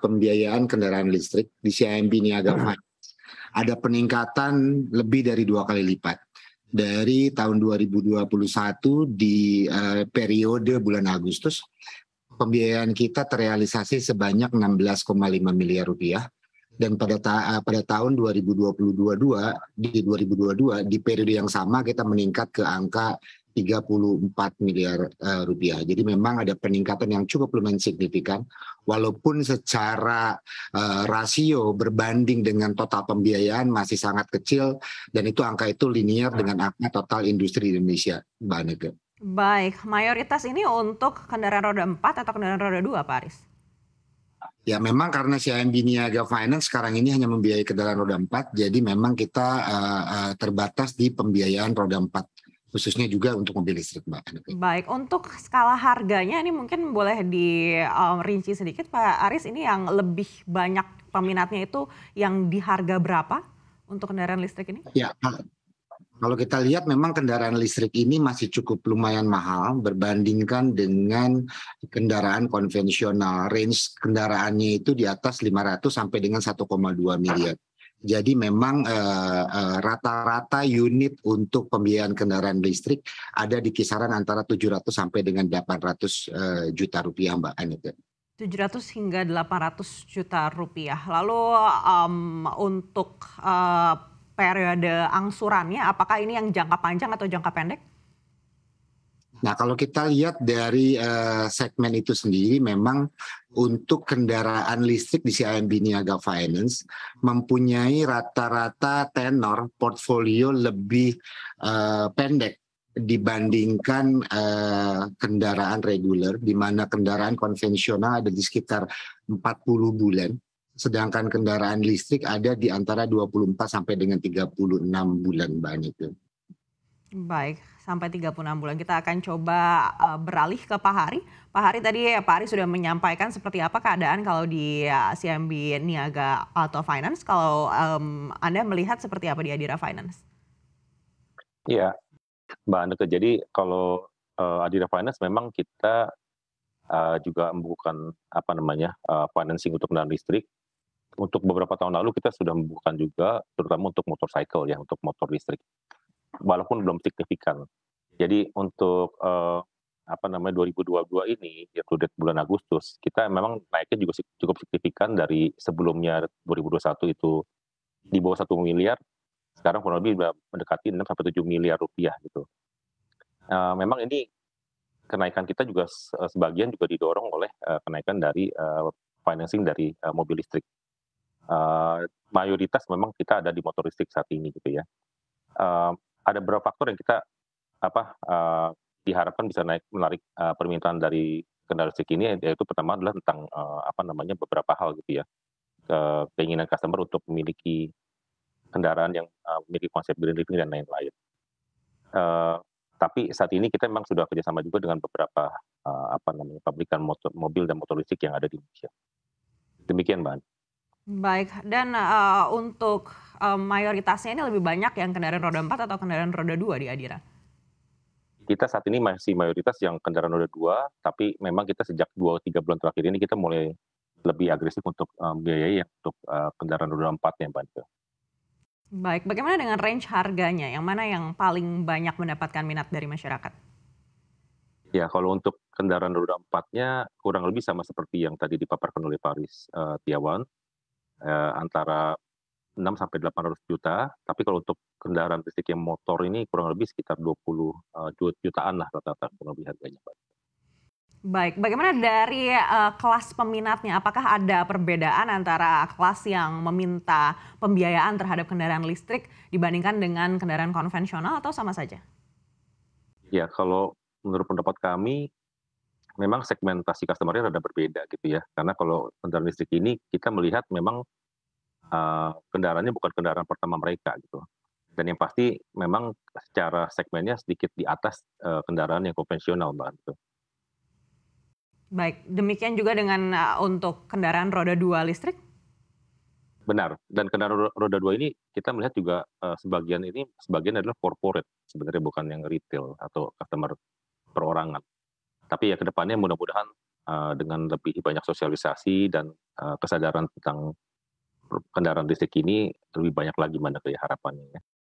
pembiayaan kendaraan listrik di CIMB Niaga Finance hmm. ada peningkatan lebih dari dua kali lipat dari tahun 2021 di uh, periode bulan Agustus pembiayaan kita terrealisasi sebanyak 16,5 miliar rupiah dan pada ta eh, pada tahun 2022 di 2022 di periode yang sama kita meningkat ke angka 34 miliar uh, rupiah. Jadi memang ada peningkatan yang cukup lumayan signifikan walaupun secara uh, rasio berbanding dengan total pembiayaan masih sangat kecil dan itu angka itu linear dengan ah. angka total industri Indonesia, Mbak Nike. Baik, mayoritas ini untuk kendaraan roda 4 atau kendaraan roda 2, Pak Aris? Ya memang karena CIMB Niaga Finance sekarang ini hanya membiayai kendaraan roda 4, jadi memang kita uh, uh, terbatas di pembiayaan roda 4 khususnya juga untuk mobil listrik Mbak. Baik, untuk skala harganya ini mungkin boleh dirinci um, sedikit Pak Aris ini yang lebih banyak peminatnya itu yang di harga berapa untuk kendaraan listrik ini? Ya, kalau kita lihat memang kendaraan listrik ini masih cukup lumayan mahal berbandingkan dengan kendaraan konvensional. Range kendaraannya itu di atas 500 sampai dengan 1,2 miliar. Jadi memang eh, eh, rata-rata uh, uh, unit untuk pembiayaan kendaraan listrik ada di kisaran antara 700 sampai dengan 800 uh, eh, juta rupiah Mbak Anita. Ya. 700 hingga 800 juta rupiah. Lalu um, untuk uh, periode angsurannya apakah ini yang jangka panjang atau jangka pendek? Nah, kalau kita lihat dari uh, segmen itu sendiri, memang untuk kendaraan listrik di CIMB Niaga Finance mempunyai rata-rata tenor portfolio lebih uh, pendek dibandingkan uh, kendaraan reguler, di mana kendaraan konvensional ada di sekitar 40 bulan, sedangkan kendaraan listrik ada di antara 24 sampai dengan 36 bulan, banyak itu. Baik, sampai 36 bulan. Kita akan coba uh, beralih ke Pak Hari. Pak Hari tadi eh, Pak Hari sudah menyampaikan seperti apa keadaan kalau di uh, eh, CMB Niaga Auto Finance. Kalau um, Anda melihat seperti apa di Adira Finance? Iya, Mbak Andeke. Jadi kalau uh, Adira Finance memang kita uh, juga membukukan apa namanya uh, financing untuk kendaraan listrik. Untuk beberapa tahun lalu kita sudah membukukan juga, terutama untuk motorcycle ya, untuk motor listrik walaupun belum signifikan. Jadi untuk eh, apa namanya 2022 ini yaitu bulan Agustus kita memang naiknya juga cukup signifikan dari sebelumnya 2021 itu di bawah satu miliar sekarang kurang lebih mendekati 6 sampai tujuh miliar rupiah gitu. Uh, memang ini kenaikan kita juga eh, sebagian juga didorong oleh uh, kenaikan dari uh, financing dari uh, mobil listrik. Uh, mayoritas memang kita ada di motor listrik saat ini gitu ya. Uh, ada beberapa faktor yang kita apa uh, diharapkan bisa naik menarik uh, permintaan dari kendaraan listrik ini yaitu pertama adalah tentang uh, apa namanya beberapa hal gitu ya Ke, keinginan customer untuk memiliki kendaraan yang uh, memiliki konsep green living dan lain-lain. Uh, tapi saat ini kita memang sudah kerjasama juga dengan beberapa uh, apa namanya pabrikan motor, mobil dan motor listrik yang ada di Indonesia. Demikian, Mbak. Baik, dan uh, untuk uh, mayoritasnya ini lebih banyak yang kendaraan roda 4 atau kendaraan roda 2 di Adira? Kita saat ini masih mayoritas yang kendaraan roda 2, tapi memang kita sejak 2-3 bulan terakhir ini kita mulai lebih agresif untuk um, eh, biaya ya, untuk uh, kendaraan roda 4 yang bantu. Baik, bagaimana dengan range harganya? Yang mana yang paling banyak mendapatkan minat dari masyarakat? Ya, kalau untuk kendaraan roda empatnya kurang lebih sama seperti yang tadi dipaparkan oleh Paris uh, Tiawan eh, antara 6 sampai 800 juta, tapi kalau untuk kendaraan listrik yang motor ini kurang lebih sekitar 20 uh, eh, jutaan lah rata-rata kurang lebih harganya. Baik, bagaimana dari uh, kelas peminatnya? Apakah ada perbedaan antara kelas yang meminta pembiayaan terhadap kendaraan listrik dibandingkan dengan kendaraan konvensional atau sama saja? Ya, kalau menurut pendapat kami memang segmentasi customer customernya rada berbeda gitu ya. Karena kalau kendaraan listrik ini kita melihat memang uh, kendaraannya bukan kendaraan pertama mereka gitu. Dan yang pasti memang secara segmennya sedikit di atas uh, kendaraan yang konvensional banget gitu. Baik, demikian juga dengan uh, untuk kendaraan roda dua listrik? Benar, dan kendaraan roda dua ini kita melihat juga uh, sebagian ini, sebagian adalah corporate, sebenarnya bukan yang retail atau customer perorangan tapi ya kedepannya mudah-mudahan uh, dengan lebih banyak sosialisasi dan uh, kesadaran tentang kendaraan listrik ini lebih banyak lagi mana harapannya ya.